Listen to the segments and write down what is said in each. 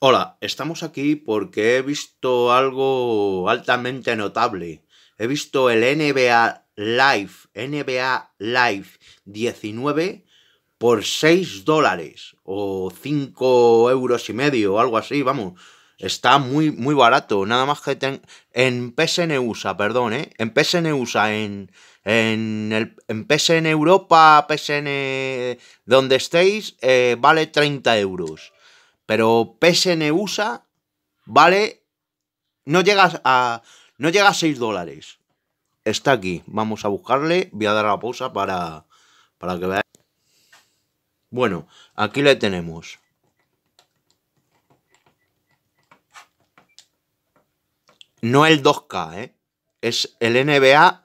Hola, estamos aquí porque he visto algo altamente notable. He visto el NBA Live, NBA Live 19 por 6 dólares o 5 euros y medio o algo así, vamos. Está muy, muy barato, nada más que en PSN USA, perdón, ¿eh? En PSN USA, en, en, en PSN Europa, PSN donde estéis, eh, vale 30 euros pero PSN USA vale. No llegas a. No llega a 6 dólares. Está aquí. Vamos a buscarle. Voy a dar la pausa para. Para que veáis. Bueno, aquí le tenemos. No el 2K, ¿eh? Es el NBA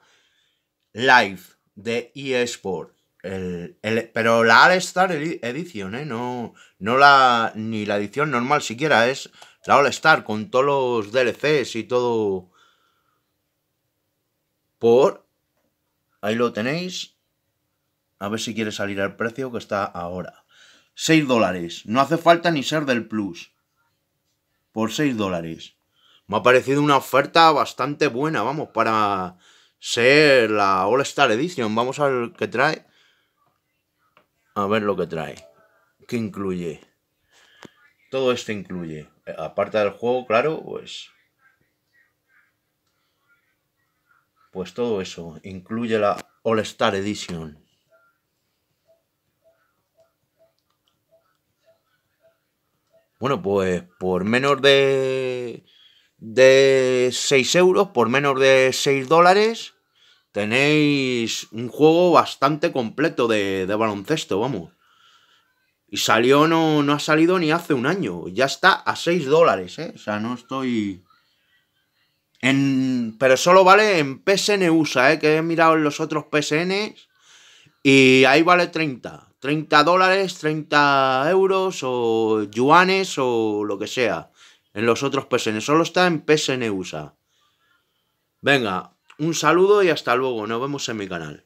Live de eSport. El, pero la All Star Edition, ¿eh? No, no la, ni la edición normal siquiera, es la All Star con todos los DLCs y todo. Por... Ahí lo tenéis. A ver si quiere salir al precio que está ahora. 6 dólares. No hace falta ni ser del Plus. Por 6 dólares. Me ha parecido una oferta bastante buena, vamos, para ser la All Star Edition. Vamos a ver qué trae a ver lo que trae. ¿Qué incluye? Todo esto incluye. Eh, aparte del juego, claro, pues. Pues todo eso. Incluye la All Star Edition. Bueno, pues por menos de. de 6 euros, por menos de 6 dólares tenéis un juego bastante completo de, baloncesto, vamos. Y salió, no, no ha salido ni hace un año. Ya está a 6 dólares, ¿eh? O sea, no estoy... En... Pero solo vale en PSN USA, ¿eh? Que he mirado en los otros PSNs. Y ahí vale 30. 30 dólares, 30 euros o yuanes o lo que sea. En los otros PSN. Solo está en PSN USA. Venga, un saludo y hasta luego. Nos vemos en mi canal.